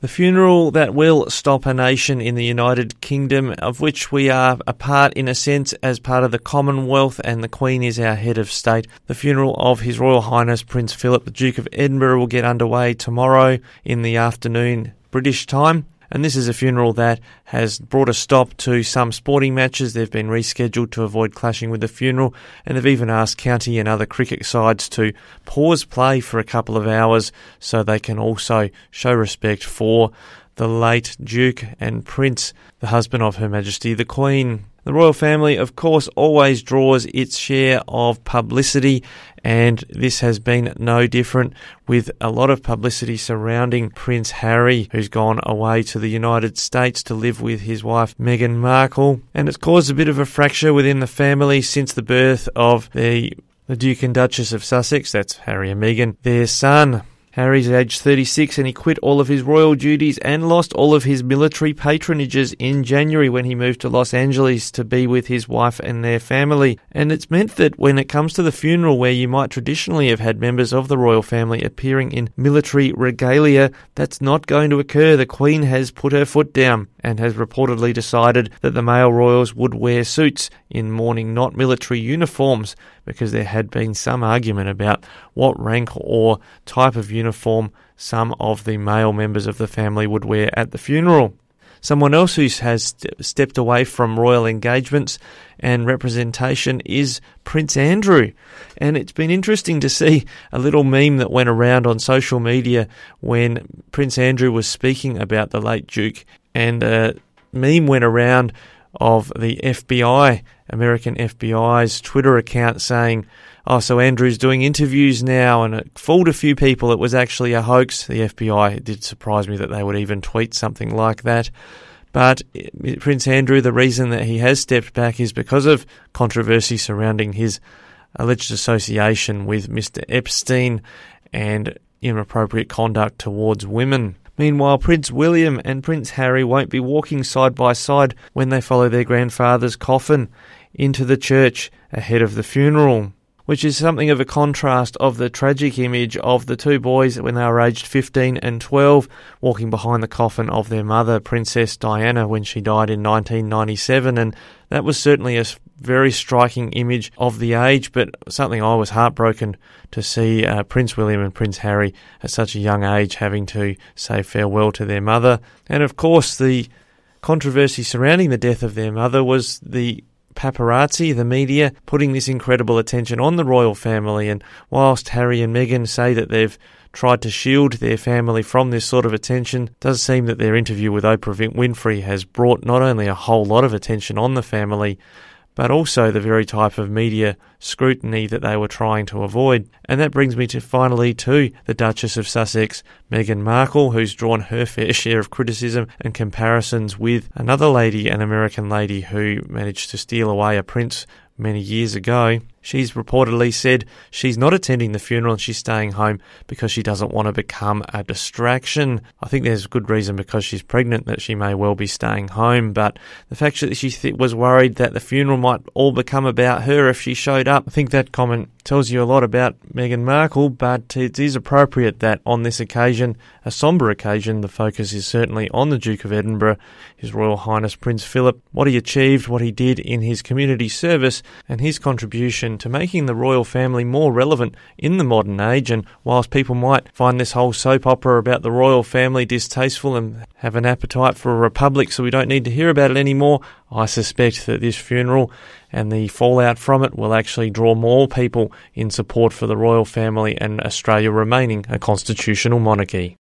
The funeral that will stop a nation in the United Kingdom, of which we are a part in a sense as part of the Commonwealth, and the Queen is our head of state. The funeral of His Royal Highness Prince Philip, the Duke of Edinburgh, will get underway tomorrow in the afternoon British time. And this is a funeral that has brought a stop to some sporting matches. They've been rescheduled to avoid clashing with the funeral, and they've even asked county and other cricket sides to pause play for a couple of hours so they can also show respect for the late Duke and Prince, the husband of Her Majesty the Queen. The royal family, of course, always draws its share of publicity, and this has been no different with a lot of publicity surrounding Prince Harry, who's gone away to the United States to live with his wife Meghan Markle. And it's caused a bit of a fracture within the family since the birth of the the Duke and Duchess of Sussex, that's Harry and Meghan, their son. Harry's aged 36 and he quit all of his royal duties and lost all of his military patronages in January when he moved to Los Angeles to be with his wife and their family. And it's meant that when it comes to the funeral, where you might traditionally have had members of the royal family appearing in military regalia, that's not going to occur. The Queen has put her foot down and has reportedly decided that the male royals would wear suits in mourning, not military uniforms, because there had been some argument about what rank or type of uniform uniform some of the male members of the family would wear at the funeral. Someone else who has stepped away from royal engagements and representation is Prince Andrew. And it's been interesting to see a little meme that went around on social media when Prince Andrew was speaking about the late Duke. And a meme went around of the FBI American FBI's Twitter account saying, oh, so Andrew's doing interviews now, and it fooled a few people. It was actually a hoax. The FBI did surprise me that they would even tweet something like that. But eh, Prince Andrew, the reason that he has stepped back is because of controversy surrounding his alleged association with Mr. Epstein and inappropriate conduct towards women. Meanwhile, Prince William and Prince Harry won't be walking side by side when they follow their grandfather's coffin into the church ahead of the funeral, which is something of a contrast of the tragic image of the two boys when they were aged 15 and 12 walking behind the coffin of their mother, Princess Diana, when she died in 1997. And that was certainly a very striking image of the age, but something I was heartbroken to see uh, Prince William and Prince Harry at such a young age having to say farewell to their mother. And of course, the controversy surrounding the death of their mother was the paparazzi, the media, putting this incredible attention on the royal family. And whilst Harry and Meghan say that they've tried to shield their family from this sort of attention, does seem that their interview with Oprah Winfrey has brought not only a whole lot of attention on the family, but also the very type of media scrutiny that they were trying to avoid. And that brings me to finally to the Duchess of Sussex, Meghan Markle, who's drawn her fair share of criticism and comparisons with another lady, an American lady who managed to steal away a prince many years ago. She's reportedly said she's not attending the funeral and she's staying home because she doesn't want to become a distraction. I think there's good reason because she's pregnant that she may well be staying home, but the fact that she th- was worried that the funeral might all become about her if she showed up, I think that comment tells you a lot about Meghan Markle, but it is appropriate that on this occasion, a sombre occasion, the focus is certainly on the Duke of Edinburgh, His Royal Highness Prince Philip, what he achieved, what he did in his community service, and his contribution contribution to making the royal family more relevant in the modern age. And whilst people might find this whole soap opera about the royal family distasteful and have an appetite for a republic, so we don't need to hear about it anymore, I suspect that this funeral and the fallout from it will actually draw more people in support for the royal family and Australia remaining a constitutional monarchy.